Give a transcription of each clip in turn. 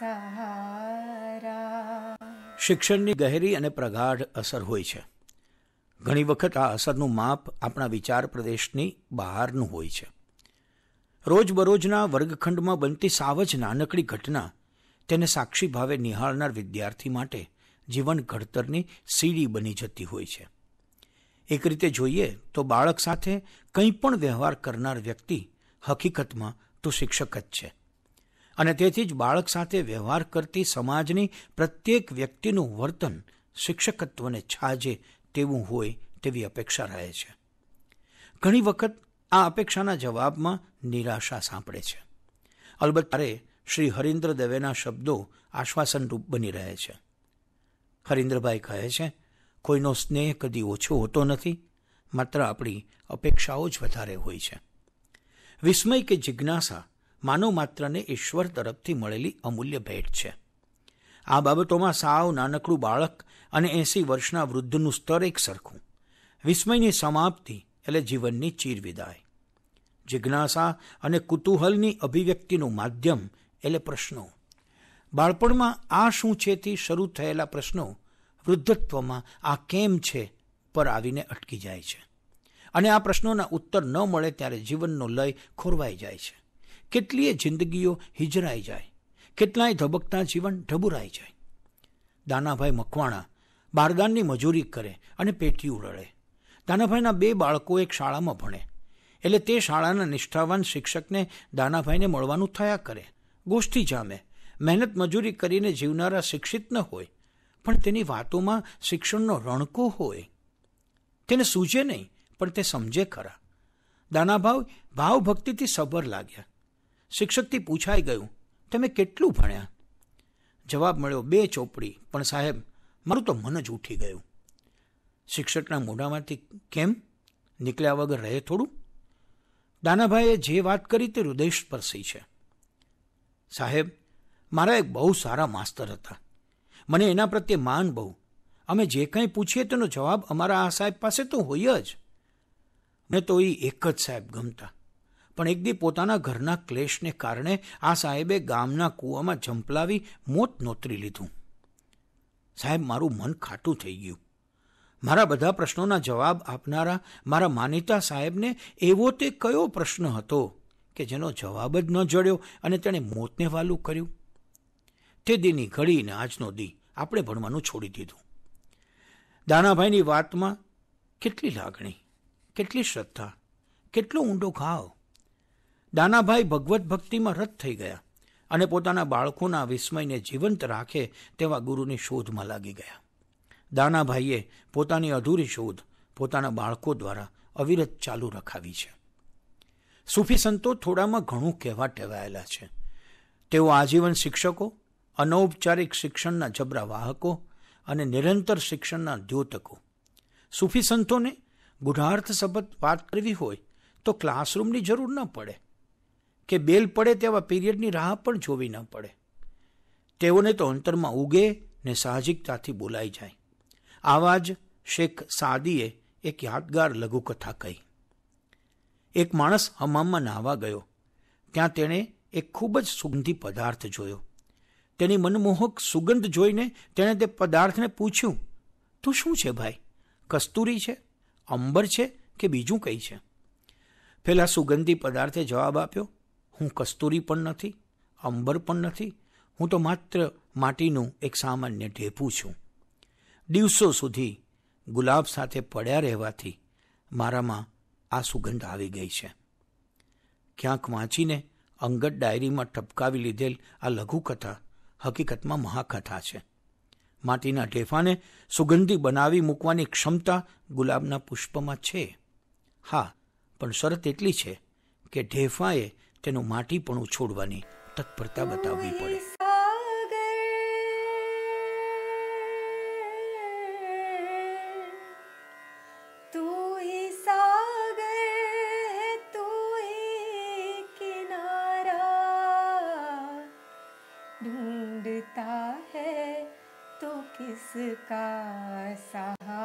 સહારા શિક્ષણની ગહેરી અને પ્રગાઢ અસર હોય છે ઘણી વખત આ અસરનું માપ આપણા વિચાર પ્રદેશની બહારનું હોય છે રોજબરોજના વર્ગખંડમાં બનતી સાવ જ નાનકડી ઘટના તેને સાક્ષી ભાવે નિહાળનાર વિદ્યાર્થી માટે જીવન ઘડતરની સીડી બની જતી હોય છે એક રીતે જોઈએ તો બાળક સાથે કંઈ પણ વ્યવહાર કરનાર વ્યક્તિ હકીકતમાં તો શિક્ષક જ છે અને તેથી જ બાળક સાથે વ્યવહાર કરતી સમાજની પ્રત્યેક વ્યક્તિનું વર્તન શિક્ષકત્વને છાજે તેવું હોય તેવી અપેક્ષા રહે છે ઘણી વખત આ અપેક્ષાના જવાબમાં નિરાશા સાંપડે છે અલબત્ત તારે શ્રી હરિન્દ્ર દવેના શબ્દો આશ્વાસનરૂપ બની રહે છે હરિન્દ્રભાઈ કહે છે કોઈનો સ્નેહ કદી ઓછો હોતો નથી માત્ર આપણી અપેક્ષાઓ જ વધારે હોય છે વિસ્મય કે જિજ્ઞાસા માનવ માત્રને ઈશ્વર તરફથી મળેલી અમૂલ્ય ભેટ છે આ બાબતોમાં સાવ નાનકડું બાળક અને એંસી વર્ષના વૃદ્ધનું સ્તર એક સરખું વિસ્મયની સમાપ્તિ એટલે જીવનની ચીરવિદાય જિજ્ઞાસા અને કુતૂહલની અભિવ્યક્તિનું માધ્યમ એટલે પ્રશ્નો બાળપણમાં આ શું છેથી શરૂ થયેલા પ્રશ્નો વૃદ્ધત્વમાં આ કેમ છે પર આવીને અટકી જાય છે અને આ પ્રશ્નોના ઉત્તર ન મળે ત્યારે જીવનનો લય ખોરવાઈ જાય છે કેટલીય જિંદગીઓ હિજરાઈ જાય કેટલાય ધબકતા જીવન ઢબુરાઈ જાય દાનાભાઈ મકવાણા બારદાનની મજૂરી કરે અને પેટી ઉરળે દાનાભાઈના બે બાળકો એક શાળામાં ભણે એટલે તે શાળાના નિષ્ઠાવાન શિક્ષકને દાનાભાઈને મળવાનું થયા કરે ગોષ્ઠી જામે મહેનત મજૂરી કરીને જીવનારા શિક્ષિત ન હોય પણ તેની વાતોમાં શિક્ષણનો રણકો હોય તેને સૂજે નહીં પણ તે સમજે ખરા દાનાભાઈ ભાવભક્તિથી સભર લાગ્યા શિક્ષકથી પૂછાઈ ગયું તમે કેટલું ભણ્યા જવાબ મળ્યો બે ચોપડી પણ સાહેબ મારું તો મન જ ઉઠી ગયું શિક્ષકના મોઢામાંથી કેમ નીકળ્યા વગર રહે થોડું દાનાભાઈએ જે વાત કરી તે હૃદયસ્પર્શી છે સાહેબ મારા એક બહુ સારા માસ્તર હતા મને એના પ્રત્યે માન બહુ અમે જે કંઈ પૂછીએ તેનો જવાબ અમારા આ સાહેબ પાસે તો હોય જ મેં તો એ એક જ સાહેબ ગમતા પણ એક દી પોતાના ઘરના ક્લેશને કારણે આ સાહેબે ગામના કૂવામાં ઝંપલાવી મોત નોતરી લીધું સાહેબ મારું મન ખાટું થઈ ગયું મારા બધા પ્રશ્નોના જવાબ આપનારા મારા માનીતા સાહેબને એવો તે કયો પ્રશ્ન હતો કે જેનો જવાબ જ ન જડ્યો અને તેણે મોતને વાલું કર્યું તે દીની ઘડીને આજનો દી આપણે ભણવાનું છોડી દીધું દાનાભાઈની વાતમાં કેટલી લાગણી કેટલી શ્રદ્ધા કેટલો ઊંડો ઘાવ દાનાભાઈ ભગવત ભક્તિમાં રત થઈ ગયા અને પોતાના બાળકોના વિસ્મયને જીવંત રાખે તેવા ગુરુની શોધમાં લાગી ગયા દાનાભાઈએ પોતાની અધૂરી શોધ પોતાના બાળકો દ્વારા અવિરત ચાલુ રખાવી છે સૂફી સંતો થોડામાં ઘણું કહેવા ટેવાયેલા છે તેઓ આજીવન શિક્ષકો અનૌપચારિક શિક્ષણના જબરા વાહકો અને નિરંતર શિક્ષણના દ્યોતકો સૂફી સંતોને ગુઢાર્થ શબ્દ વાત કરવી હોય તો ક્લાસરૂમની જરૂર ન પડે કે બેલ પડે તેવા પીરિયડની રાહ પણ જોવી ન પડે તેઓને તો અંતરમાં ઉગે ને સાહજિકતાથી બોલાઈ જાય આવા જ શેખ સાદીએ એક યાદગાર લઘુકથા કહી એક માણસ હમામમાં નાહવા ગયો ત્યાં તેણે એક ખૂબ જ સુગંધી પદાર્થ જોયો તેની મનમોહક સુગંધ જોઈને તેણે તે પદાર્થને પૂછ્યું તું શું છે ભાઈ કસ્તુરી છે અંબર છે કે બીજું કંઈ છે પેલા સુગંધી પદાર્થે જવાબ આપ્યો હું કસ્તુરી પણ નથી અંબર પણ નથી હું તો માત્ર માટીનું એક સામાન્ય ઢેપું છું દિવસો સુધી ગુલાબ સાથે પડ્યા રહેવાથી મારામાં આ સુગંધ આવી ગઈ છે ક્યાંક વાંચીને અંગત ડાયરીમાં ઠપકાવી લીધેલ આ લઘુકથા હકીકતમાં મહાકથા છે માટીના ઢેફાને સુગંધી બનાવી મૂકવાની ક્ષમતા ગુલાબના પુષ્પમાં છે હા પણ શરત એટલી છે કે ઢેફાએ તેનું માટીપણું છોડવાની તત્પરતા બતાવવી પડે ढूंढता है तो किसका सहारा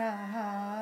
सहा